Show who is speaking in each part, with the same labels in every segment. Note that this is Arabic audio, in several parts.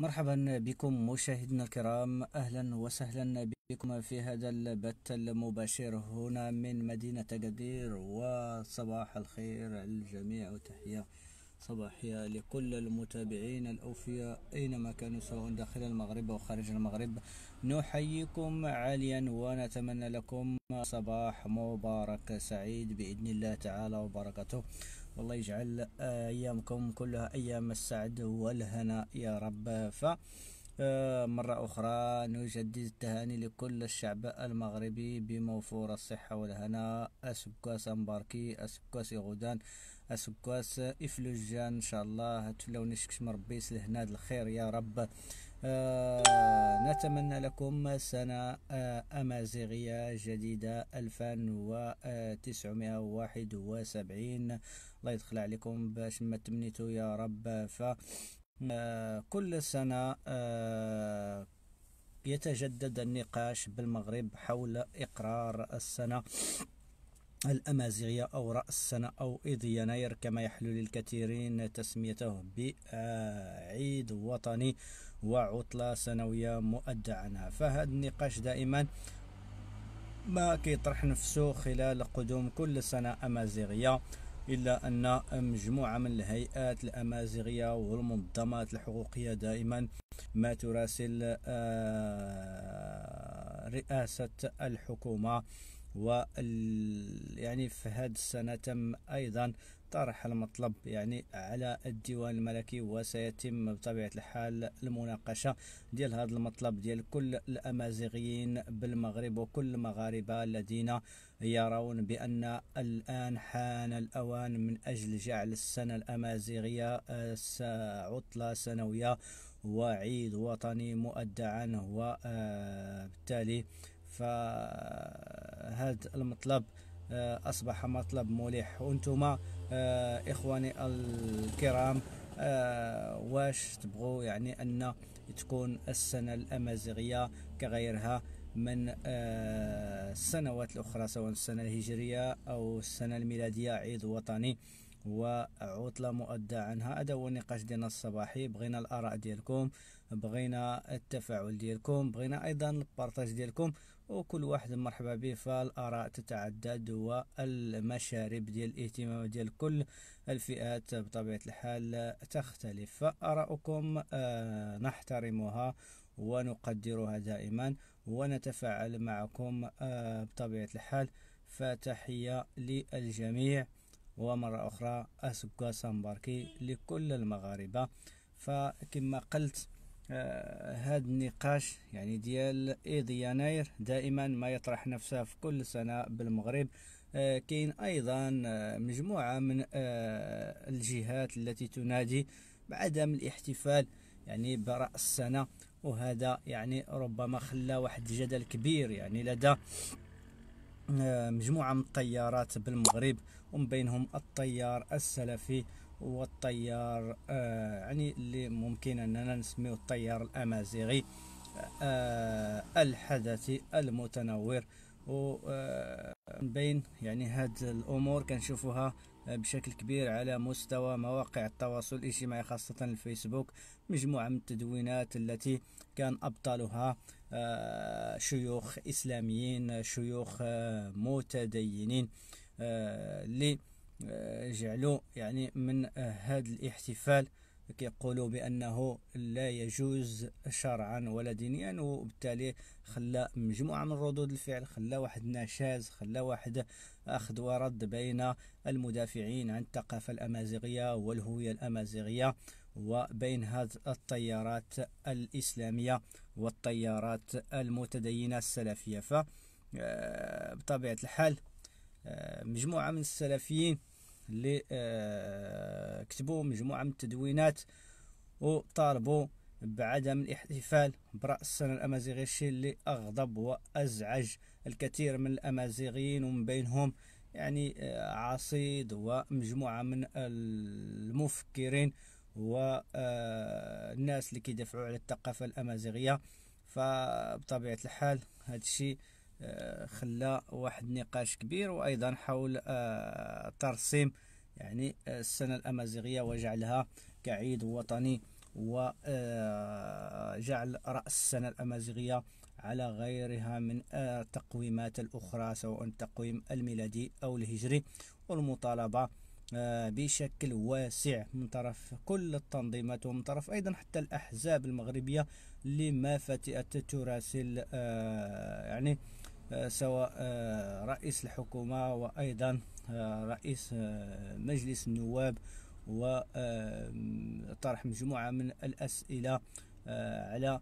Speaker 1: مرحبا بكم مشاهدينا الكرام اهلا وسهلا بكم في هذا البث المباشر هنا من مدينه اكادير وصباح الخير الجميع وتحيه صباحيه لكل المتابعين الاوفياء اينما كانوا سواء داخل المغرب او خارج المغرب نحييكم عاليا ونتمنى لكم صباح مبارك سعيد باذن الله تعالى وبركاته والله يجعل أيامكم كلها أيام السعد والهنا يا رب ف آه، مرة أخرى نجدد التهاني لكل الشعب المغربي بموفور الصحة والهناء أسكواس أمباركي أسكواس غدان أسكواس إفلوجان إن شاء الله تفلو نشكش مربيس لهناد الخير يا رب آه، نتمنى لكم سنة آه، أمازيغية جديدة 1971 الله يدخل عليكم باش ما تمنيتو يا رب ف آه، كل سنة يتجدد النقاش بالمغرب حول إقرار السنة الأمازيغية أو رأس السنة أو إيد يناير كما يحلو للكثيرين تسميته بعيد وطني وعطلة سنوية مؤدى عنها فهذا النقاش دائما ما كيطرح نفسه خلال قدوم كل سنة أمازيغية إلا أن مجموعة من الهيئات الأمازيغية والمنظمات الحقوقية دائما ما تراسل آه، رئاسة الحكومة و يعني في هذه السنة تم أيضا طرح المطلب يعني على الديوان الملكي وسيتم بطبيعه الحال المناقشه ديال هذا المطلب ديال كل الامازيغيين بالمغرب وكل المغاربه الذين يرون بان الان حان الاوان من اجل جعل السنه الامازيغيه عطله سنويه وعيد وطني مؤدعا وبالتالي فهذا المطلب آه، أصبح مطلب ملح وانتم آه، إخواني الكرام آه، واش تبغوا يعني أن تكون السنة الأمازيغية كغيرها من السنوات الأخرى سواء السنة الهجرية أو السنة الميلادية عيد وطني وعطلة مؤدة عنها هذا هو النقاش ديالنا الصباحي بغينا الآراء ديالكم بغينا التفاعل ديالكم بغينا أيضا البارتاج ديالكم وكل واحد مرحبا به فالاراء تتعدد والمشارب ديال الاهتمام ديال كل الفئات بطبيعه الحال تختلف فارائكم آه، نحترمها ونقدرها دائما ونتفاعل معكم آه، بطبيعه الحال فتحيه للجميع ومره اخرى اسكاسا سامباركي لكل المغاربه فكما قلت هذا آه، النقاش يعني ديال ايد يناير دائما ما يطرح نفسه في كل سنه بالمغرب آه، كاين ايضا آه، مجموعه من الجهات التي تنادي بعدم الاحتفال يعني براس السنه وهذا يعني ربما خلى واحد الجدل كبير يعني لدى مجموعه من الطيارات بالمغرب ومن بينهم الطيار السلفي والتيار آه، يعني اللي ممكن أننا نسميه التيار الأمازيغي آه، الحدثي المتنور و آه، بين يعني هاد الامور كنشوفوها بشكل كبير على مستوى مواقع التواصل الاجتماعي خاصة الفيسبوك مجموعة من التدوينات التي كان أبطالها شيوخ إسلاميين شيوخ متدينين اللي جعلوا يعني من هذا آه، الاحتفال كيقولوا بانه لا يجوز شرعا ولا دينيا وبالتالي خلى مجموعه من ردود الفعل خلى واحد نشاز خلى واحد اخذ ورد بين المدافعين عن الثقافه الامازيغيه والهويه الامازيغيه وبين هذه التيارات الاسلاميه والتيارات المتدينه السلفيه ف آه، بطبيعه الحال آه، مجموعه من السلفيين اللي آه، كتبوا مجموعة من التدوينات وطالبوا بعدم الاحتفال برأس السنة الأمازيغية الشيء اللي أغضب وأزعج الكثير من الأمازيغيين ومن بينهم يعني آه، عصيد ومجموعة من المفكرين والناس آه، اللي كيدافعوا على الثقافة الأمازيغية فبطبيعة الحال هذا الشيء آه، خلى واحد النقاش كبير وايضا حول آه، ترسيم يعني آه، السنه الامازيغيه وجعلها كعيد وطني وجعل راس السنه الامازيغيه على غيرها من التقويمات الاخرى سواء التقويم الميلادي او الهجري والمطالبه بشكل واسع من طرف كل التنظيمات ومن طرف ايضا حتى الاحزاب المغربيه لما فتئت تراسل يعني آه، سواء آه، رئيس الحكومة وأيضا آه، رئيس مجلس النواب وطرح مجموعة من الأسئلة على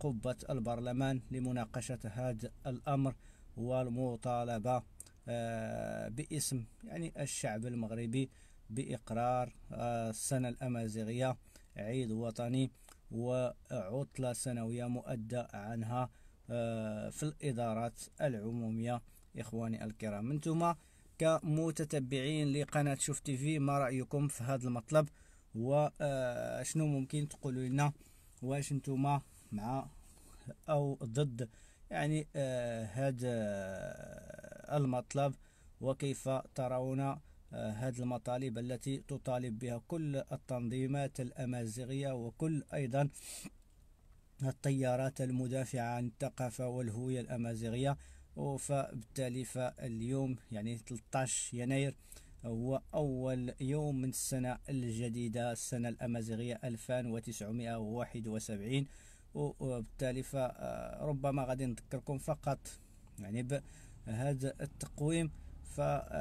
Speaker 1: قبة البرلمان لمناقشة هذا الأمر والمطالبة باسم يعني الشعب المغربي بإقرار السنة الأمازيغية عيد وطني وعطلة سنوية مؤدى عنها آه، في الإدارات العمومية إخواني الكرام أنتم كمتتبعين لقناة شوف تي في ما رأيكم في هذا المطلب وشنو آه، ممكن تقولوا لنا واش أنتم مع أو ضد يعني هذا آه، المطلب وكيف ترون هذه المطالب التي تطالب بها كل التنظيمات الأمازيغية وكل أيضا التيارات المدافعة عن الثقافة والهوية الأمازيغية فبالتالي فاليوم يعني 13 يناير هو أول يوم من السنة الجديدة السنة الأمازيغية 1971 وبالتالي فربما آه، غادي نذكركم فقط يعني بهذا التقويم فحتى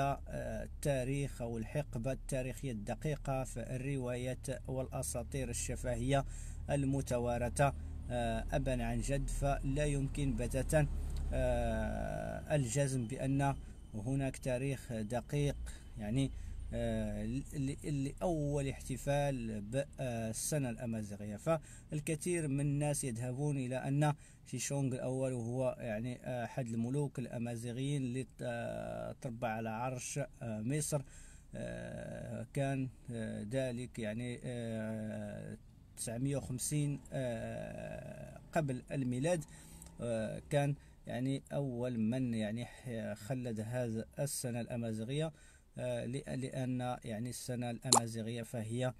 Speaker 1: آه، آه، التاريخ أو الحقبة التاريخية الدقيقة فالروايات والأساطير الشفهية المتوارثة آه، أبا عن جد فلا يمكن بتاتا آه، الجزم بأن هناك تاريخ دقيق يعني آه، لأول احتفال بالسنة الأمازيغية فالكثير من الناس يذهبون إلى أن شيشونغ الأول وهو يعني أحد الملوك الأمازيغيين اللي تربى على عرش مصر كان ذلك يعني 950 آه، قبل الميلاد آه، كان يعني أول من يعني خلد هذا السنة الأمازيغية آه، لأن يعني السنة الأمازيغية فهي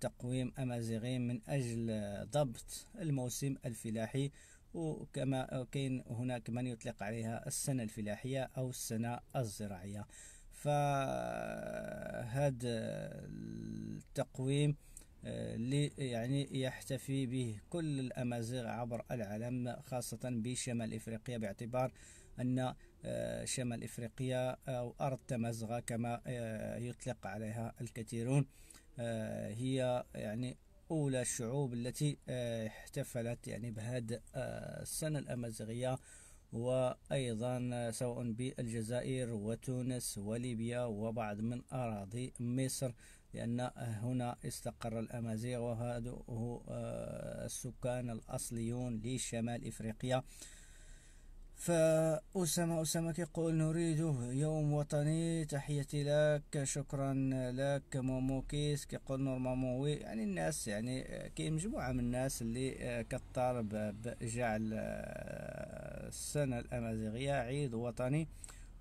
Speaker 1: تقويم أمازيغي من أجل ضبط الموسم الفلاحي وكما كاين هناك من يطلق عليها السنة الفلاحية أو السنة الزراعية فهذا التقويم لي يعني يحتفي به كل الأمازيغ عبر العالم خاصة بشمال إفريقيا باعتبار أن آه، شمال إفريقيا أو آه، أرض تمازغة كما آه، يطلق عليها الكثيرون هي يعني أولى الشعوب التي احتفلت يعني بهذا السنة الأمازيغية وأيضا سواء بالجزائر وتونس وليبيا وبعض من أراضي مصر لأن هنا استقر الأمازيغ وهذو آه، السكان الأصليون لشمال إفريقيا فأسامة أسامة كيقول نريد يوم وطني تحيتي لك شكرا لك مومو كيس كيقول نورمالمون وي يعني الناس يعني آه، كاين مجموعة من الناس اللي آه، كطالب بجعل السنة الأمازيغية عيد وطني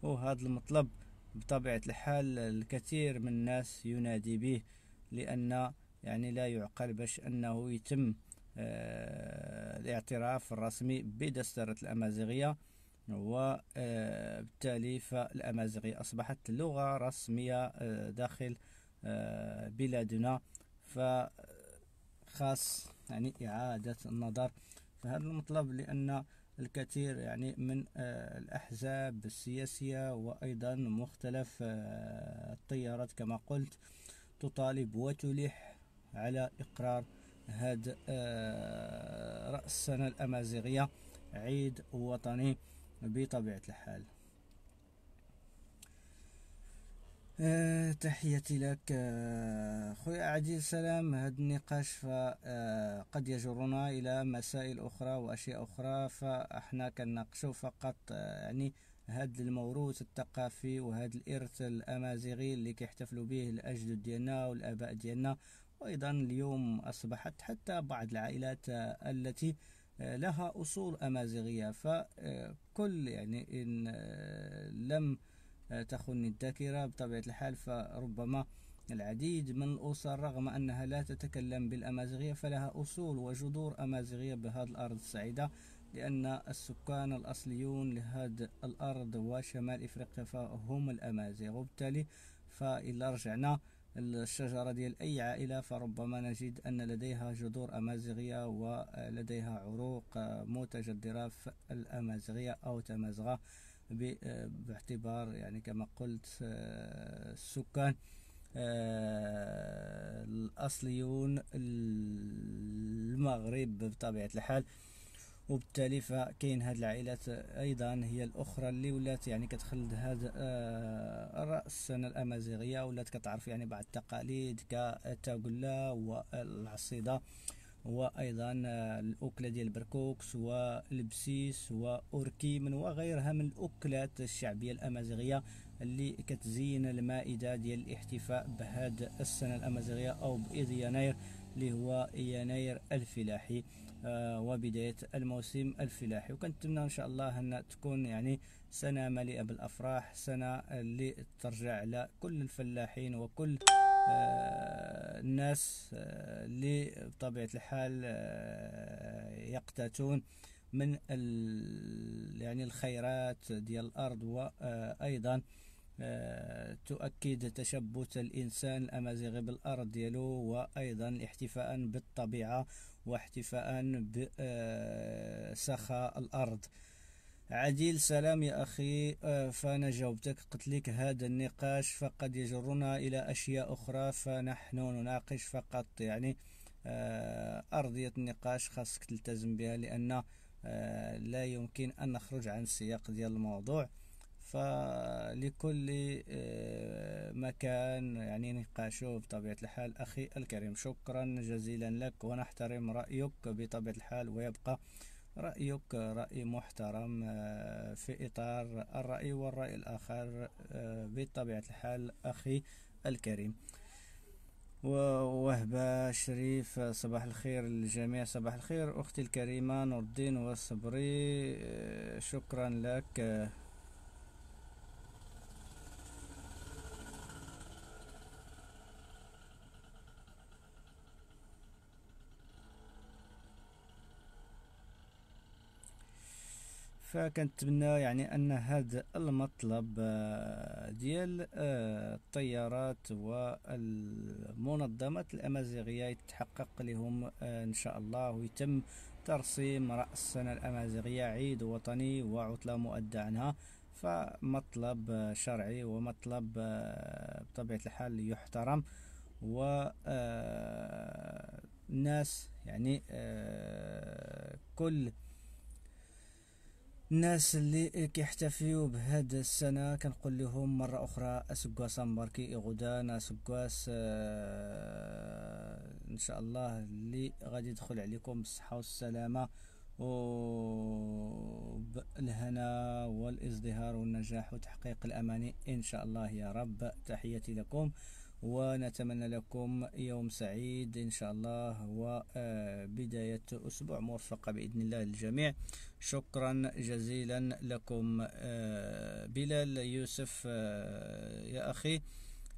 Speaker 1: وهذا المطلب بطبيعة الحال الكثير من الناس ينادي به لأن يعني لا يعقل باش أنه يتم آه، الاعتراف الرسمي بدستورة الأمازيغية وبالتالي آه، فالأمازيغية أصبحت لغة رسمية آه، داخل بلادنا فخاص يعني إعادة النظر في هذا المطلب لأن الكثير يعني من آه، الأحزاب السياسية وأيضا مختلف آه، التيارات كما قلت تطالب وتلح على إقرار هذا آه، رأس السنة الأمازيغية عيد وطني بطبيعة الحال أه تحياتي لك أه خويا عجيل سلام هذا النقاش فقد آه، يجرنا إلى مسائل أخرى وأشياء أخرى فإحنا كنناقشوا فقط آه، يعني هذا الموروث الثقافي وهذا الإرث الأمازيغي اللي كيحتفلوا به الأجداد ديالنا والآباء ديالنا وأيضا اليوم أصبحت حتى بعض العائلات آه، التي لها أصول أمازيغية فكل يعني إن لم تخون الذاكرة بطبيعة الحال فربما العديد من الأسر رغم أنها لا تتكلم بالأمازيغية فلها أصول وجذور أمازيغية بهذا الأرض السعيدة لأن السكان الأصليون لهذا الأرض وشمال إفريقيا فهم الأمازيغ وبالتالي فإذا رجعنا الشجرة ديال أي عائلة فربما نجد أن لديها جذور أمازيغية ولديها عروق متجذرة في الأمازيغية أو تمازغة آه، باعتبار يعني كما قلت آه، السكان آه، الأصليون المغرب بطبيعة الحال وبالتالي فكاين هاد العائلات ايضا هي الاخرى اللي ولات يعني كتخلد هاد الراس الامازيغيه ولات كتعرف يعني بعض التقاليد كالتاغلا والعصيده وايضا آه، الاكله ديال بركوكس والبسيس واوركي من وغيرها من الاكلات الشعبيه الامازيغيه اللي كتزين المائده ديال الاحتفاء بهذا السنه الامازيغيه او بايد يناير اللي هو يناير الفلاحي آه وبدايه الموسم الفلاحي وكنتمنى ان شاء الله ان تكون يعني سنه مليئه بالافراح سنه اللي ترجع لكل الفلاحين وكل آه، الناس اللي آه، بطبيعة الحال آه، يقتاتون من يعني الخيرات ديال الأرض وأيضا تؤكد تشبث الإنسان الأمازيغي بالأرض ديالو وأيضا احتفاء بالطبيعة واحتفاء بسخاء الأرض عديل سلام يا أخي آه، فأنا جاوبتك قلت لك هذا النقاش فقد يجرنا إلى أشياء أخرى فنحن نناقش فقط يعني آه، أرضية النقاش خاصك تلتزم بها لأن آه، لا يمكن أن نخرج عن السياق ديال الموضوع فلكل مكان يعني نقاشه بطبيعة الحال أخي الكريم شكرا جزيلا لك ونحترم رأيك بطبيعة الحال ويبقى رأيك رأي محترم آه، في إطار الرأي والرأي الآخر آه، بطبيعة الحال أخي الكريم وهبة شريف صباح الخير للجميع صباح الخير أختي الكريمة نور الدين وصبري آه، شكرا لك فكنتمنى يعني ان هذا المطلب آه، ديال آه، الطيارات والمنظمات الامازيغيه يتحقق لهم آه، ان شاء الله ويتم ترسيم راس السنه الامازيغيه عيد وطني وعطله مؤدى عنها فمطلب شرعي ومطلب بطبيعه الحال يحترم و الناس يعني كل الناس اللي كيحتفيو بهاد السنة كنقول لهم مرة أخرى أسقواس مباركي غدان أسقواس آه إن شاء الله اللي غادي يدخل عليكم بالصحة والسلامة وبالهنا والازدهار والنجاح وتحقيق الأماني إن شاء الله يا رب تحياتي لكم ونتمنى لكم يوم سعيد إن شاء الله وبداية أسبوع موفقة بإذن الله للجميع شكرا جزيلا لكم آه، بلال يوسف آه، يا أخي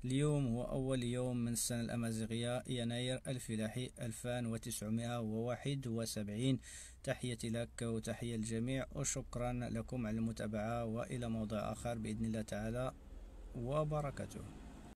Speaker 1: اليوم هو أول يوم من السنة الأمازيغية يناير الفلاحي 1971 تحيتي لك وتحية الجميع وشكرا لكم على المتابعة وإلى موضوع آخر بإذن الله تعالى وبركاته